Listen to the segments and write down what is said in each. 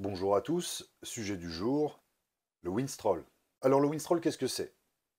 Bonjour à tous, sujet du jour, le Winstrol. Alors le Winstrol, qu'est-ce que c'est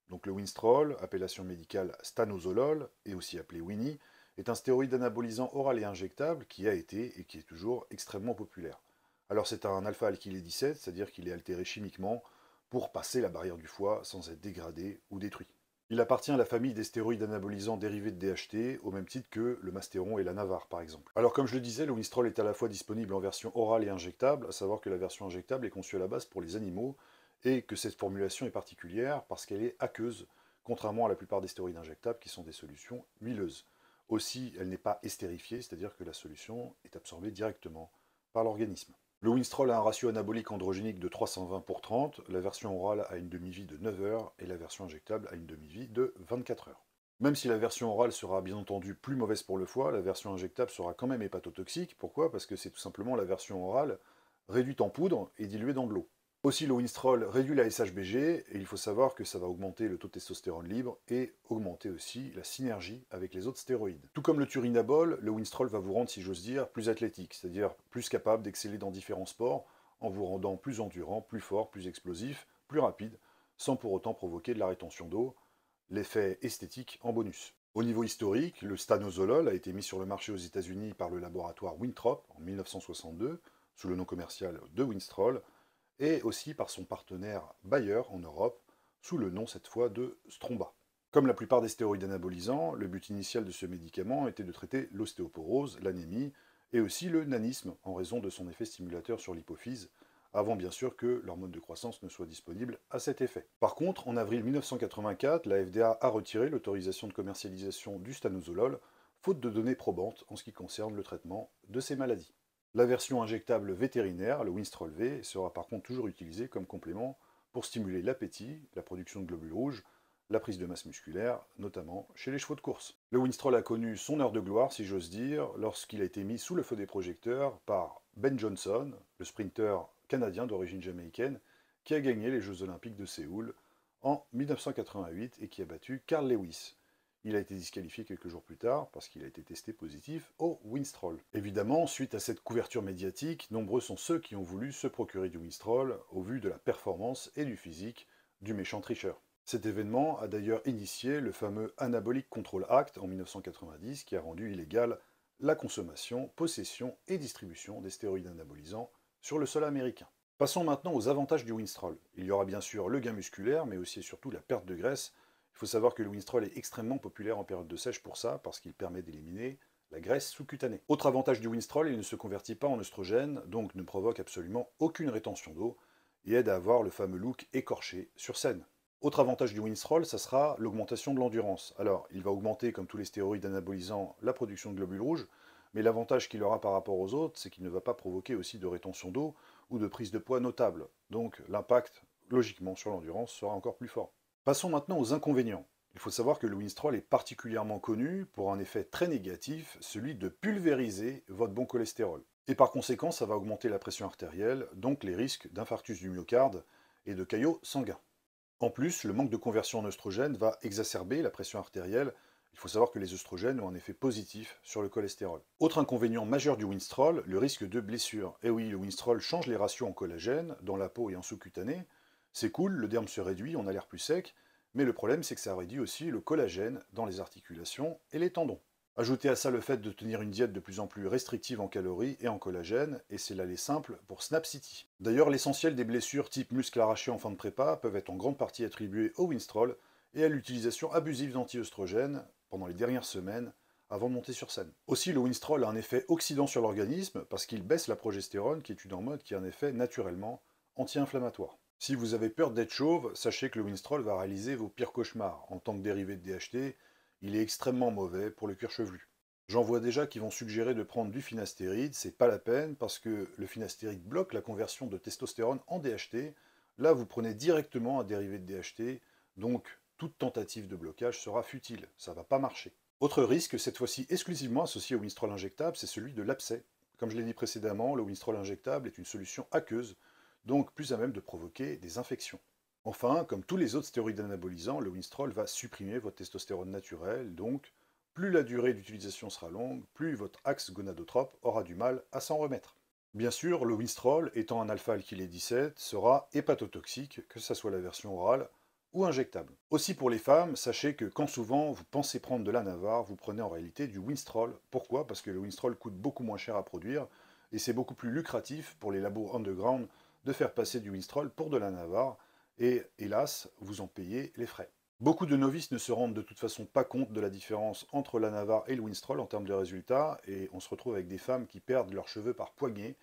Donc le Winstrol, appellation médicale stanozolol, et aussi appelé Winnie, est un stéroïde anabolisant oral et injectable qui a été et qui est toujours extrêmement populaire. Alors c'est un alpha-alkylé 17, c'est-à-dire qu'il est altéré chimiquement pour passer la barrière du foie sans être dégradé ou détruit. Il appartient à la famille des stéroïdes anabolisants dérivés de DHT, au même titre que le mastéron et la navarre, par exemple. Alors, comme je le disais, le est à la fois disponible en version orale et injectable, à savoir que la version injectable est conçue à la base pour les animaux, et que cette formulation est particulière parce qu'elle est aqueuse, contrairement à la plupart des stéroïdes injectables qui sont des solutions huileuses. Aussi, elle n'est pas estérifiée, c'est-à-dire que la solution est absorbée directement par l'organisme. Le Winstroll a un ratio anabolique androgénique de 320 pour 30, la version orale a une demi-vie de 9 heures et la version injectable a une demi-vie de 24 heures. Même si la version orale sera bien entendu plus mauvaise pour le foie, la version injectable sera quand même hépatotoxique. Pourquoi Parce que c'est tout simplement la version orale réduite en poudre et diluée dans de l'eau. Aussi, le Winstrol réduit la SHBG et il faut savoir que ça va augmenter le taux de testostérone libre et augmenter aussi la synergie avec les autres stéroïdes. Tout comme le turinabol, le Winstrol va vous rendre, si j'ose dire, plus athlétique, c'est-à-dire plus capable d'exceller dans différents sports en vous rendant plus endurant, plus fort, plus explosif, plus rapide, sans pour autant provoquer de la rétention d'eau, l'effet esthétique en bonus. Au niveau historique, le stanozolol a été mis sur le marché aux États-Unis par le laboratoire Winthrop en 1962 sous le nom commercial de Winstrol et aussi par son partenaire Bayer en Europe, sous le nom cette fois de Stromba. Comme la plupart des stéroïdes anabolisants, le but initial de ce médicament était de traiter l'ostéoporose, l'anémie et aussi le nanisme en raison de son effet stimulateur sur l'hypophyse, avant bien sûr que l'hormone de croissance ne soit disponible à cet effet. Par contre, en avril 1984, la FDA a retiré l'autorisation de commercialisation du stanozolol, faute de données probantes en ce qui concerne le traitement de ces maladies. La version injectable vétérinaire, le Winstrol V, sera par contre toujours utilisée comme complément pour stimuler l'appétit, la production de globules rouges, la prise de masse musculaire, notamment chez les chevaux de course. Le Winstrol a connu son heure de gloire, si j'ose dire, lorsqu'il a été mis sous le feu des projecteurs par Ben Johnson, le sprinter canadien d'origine jamaïcaine, qui a gagné les Jeux olympiques de Séoul en 1988 et qui a battu Carl Lewis. Il a été disqualifié quelques jours plus tard parce qu'il a été testé positif au Winstroll. Évidemment, suite à cette couverture médiatique, nombreux sont ceux qui ont voulu se procurer du Winstroll au vu de la performance et du physique du méchant tricheur. Cet événement a d'ailleurs initié le fameux Anabolic Control Act en 1990 qui a rendu illégale la consommation, possession et distribution des stéroïdes anabolisants sur le sol américain. Passons maintenant aux avantages du Winstroll. Il y aura bien sûr le gain musculaire, mais aussi et surtout la perte de graisse il faut savoir que le Winstrol est extrêmement populaire en période de sèche pour ça, parce qu'il permet d'éliminer la graisse sous-cutanée. Autre avantage du Winstrol, il ne se convertit pas en oestrogène, donc ne provoque absolument aucune rétention d'eau, et aide à avoir le fameux look écorché sur scène. Autre avantage du Winstrol, ça sera l'augmentation de l'endurance. Alors, il va augmenter, comme tous les stéroïdes anabolisants, la production de globules rouges, mais l'avantage qu'il aura par rapport aux autres, c'est qu'il ne va pas provoquer aussi de rétention d'eau ou de prise de poids notable. Donc l'impact, logiquement, sur l'endurance sera encore plus fort. Passons maintenant aux inconvénients. Il faut savoir que le Winstrol est particulièrement connu pour un effet très négatif, celui de pulvériser votre bon cholestérol. Et par conséquent, ça va augmenter la pression artérielle, donc les risques d'infarctus du myocarde et de caillots sanguins. En plus, le manque de conversion en oestrogène va exacerber la pression artérielle. Il faut savoir que les oestrogènes ont un effet positif sur le cholestérol. Autre inconvénient majeur du Winstrol, le risque de blessure. Et eh oui, le Winstrol change les ratios en collagène dans la peau et en sous-cutanée, c'est cool, le derme se réduit, on a l'air plus sec, mais le problème c'est que ça réduit aussi le collagène dans les articulations et les tendons. Ajoutez à ça le fait de tenir une diète de plus en plus restrictive en calories et en collagène, et c'est l'aller simple pour Snap City. D'ailleurs, l'essentiel des blessures type muscle arraché en fin de prépa peuvent être en grande partie attribuées au Winstrol et à l'utilisation abusive d'antiœstrogènes pendant les dernières semaines avant de monter sur scène. Aussi, le Winstrol a un effet oxydant sur l'organisme parce qu'il baisse la progestérone, qui est une hormone qui a un effet naturellement anti-inflammatoire. Si vous avez peur d'être chauve, sachez que le Winstrol va réaliser vos pires cauchemars. En tant que dérivé de DHT, il est extrêmement mauvais pour le cuir chevelu. J'en vois déjà qui vont suggérer de prendre du finastéride, c'est pas la peine parce que le finastéride bloque la conversion de testostérone en DHT. Là, vous prenez directement un dérivé de DHT, donc toute tentative de blocage sera futile, ça va pas marcher. Autre risque, cette fois-ci exclusivement associé au Winstrol injectable, c'est celui de l'abcès. Comme je l'ai dit précédemment, le Winstrol injectable est une solution aqueuse donc plus à même de provoquer des infections. Enfin, comme tous les autres stéroïdes anabolisants, le Winstrol va supprimer votre testostérone naturelle, donc plus la durée d'utilisation sera longue, plus votre axe gonadotrope aura du mal à s'en remettre. Bien sûr, le Winstrol, étant un alpha-alkylé 17, sera hépatotoxique, que ce soit la version orale ou injectable. Aussi pour les femmes, sachez que quand souvent vous pensez prendre de la Navarre, vous prenez en réalité du Winstrol. Pourquoi Parce que le Winstrol coûte beaucoup moins cher à produire et c'est beaucoup plus lucratif pour les labos underground de faire passer du Winstroll pour de la Navarre, et hélas, vous en payez les frais. Beaucoup de novices ne se rendent de toute façon pas compte de la différence entre la Navarre et le Winstroll en termes de résultats, et on se retrouve avec des femmes qui perdent leurs cheveux par poignée,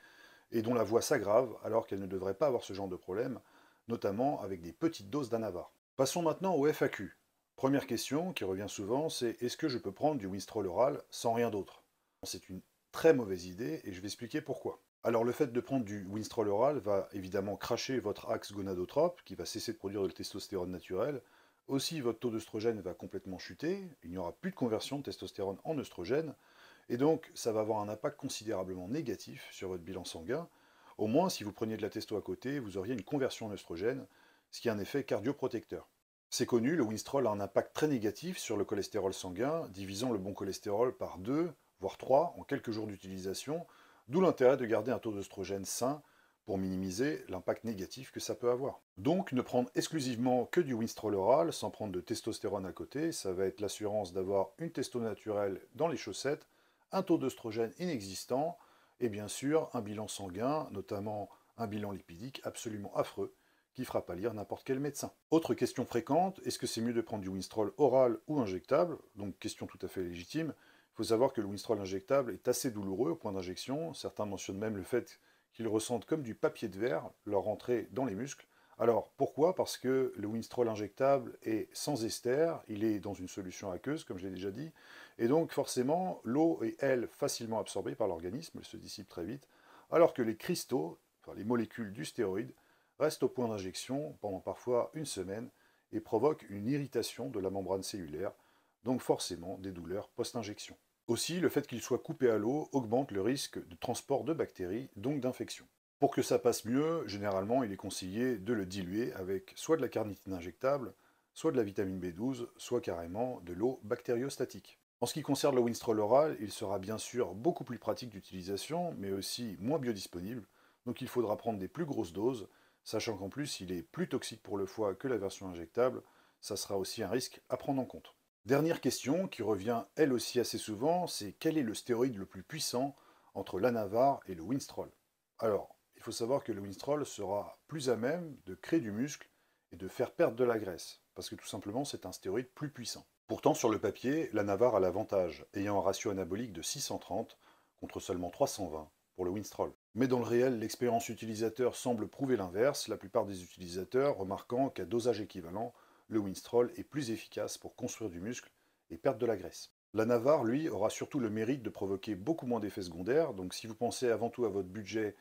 et dont la voix s'aggrave alors qu'elles ne devraient pas avoir ce genre de problème, notamment avec des petites doses d'anavar. Passons maintenant au FAQ. Première question qui revient souvent, c'est est-ce que je peux prendre du Winstroll oral sans rien d'autre C'est une très mauvaise idée et je vais expliquer pourquoi. Alors le fait de prendre du Winstrol oral va évidemment cracher votre axe gonadotrope qui va cesser de produire de la testostérone naturelle. Aussi votre taux d'œstrogène va complètement chuter, il n'y aura plus de conversion de testostérone en œstrogène et donc ça va avoir un impact considérablement négatif sur votre bilan sanguin. Au moins si vous preniez de la testo à côté, vous auriez une conversion en œstrogène, ce qui a un effet cardioprotecteur. C'est connu, le Winstrol a un impact très négatif sur le cholestérol sanguin, divisant le bon cholestérol par deux, voire 3 en quelques jours d'utilisation, D'où l'intérêt de garder un taux d'œstrogène sain pour minimiser l'impact négatif que ça peut avoir. Donc ne prendre exclusivement que du Winstrol oral sans prendre de testostérone à côté, ça va être l'assurance d'avoir une testo naturelle dans les chaussettes, un taux d'œstrogène inexistant et bien sûr un bilan sanguin, notamment un bilan lipidique absolument affreux qui fera pâlir n'importe quel médecin. Autre question fréquente, est-ce que c'est mieux de prendre du Winstrol oral ou injectable Donc question tout à fait légitime, il faut savoir que le Winstrol injectable est assez douloureux au point d'injection. Certains mentionnent même le fait qu'ils ressentent comme du papier de verre leur entrée dans les muscles. Alors pourquoi Parce que le Winstrol injectable est sans ester, il est dans une solution aqueuse, comme je l'ai déjà dit, et donc forcément l'eau est elle facilement absorbée par l'organisme, elle se dissipe très vite, alors que les cristaux, les molécules du stéroïde, restent au point d'injection pendant parfois une semaine et provoquent une irritation de la membrane cellulaire donc forcément des douleurs post-injection. Aussi, le fait qu'il soit coupé à l'eau augmente le risque de transport de bactéries, donc d'infection. Pour que ça passe mieux, généralement, il est conseillé de le diluer avec soit de la carnitine injectable, soit de la vitamine B12, soit carrément de l'eau bactériostatique. En ce qui concerne le Winstrol oral, il sera bien sûr beaucoup plus pratique d'utilisation, mais aussi moins biodisponible, donc il faudra prendre des plus grosses doses, sachant qu'en plus il est plus toxique pour le foie que la version injectable, ça sera aussi un risque à prendre en compte. Dernière question qui revient elle aussi assez souvent, c'est quel est le stéroïde le plus puissant entre l'anavar et le winstrol Alors, il faut savoir que le winstrol sera plus à même de créer du muscle et de faire perdre de la graisse, parce que tout simplement c'est un stéroïde plus puissant. Pourtant, sur le papier, l'anavar a l'avantage, ayant un ratio anabolique de 630 contre seulement 320 pour le winstrol. Mais dans le réel, l'expérience utilisateur semble prouver l'inverse, la plupart des utilisateurs remarquant qu'à dosage équivalent, le Winstrol est plus efficace pour construire du muscle et perdre de la graisse. La Navarre, lui, aura surtout le mérite de provoquer beaucoup moins d'effets secondaires, donc si vous pensez avant tout à votre budget,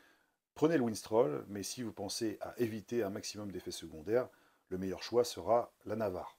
prenez le Winstrol, mais si vous pensez à éviter un maximum d'effets secondaires, le meilleur choix sera la Navarre.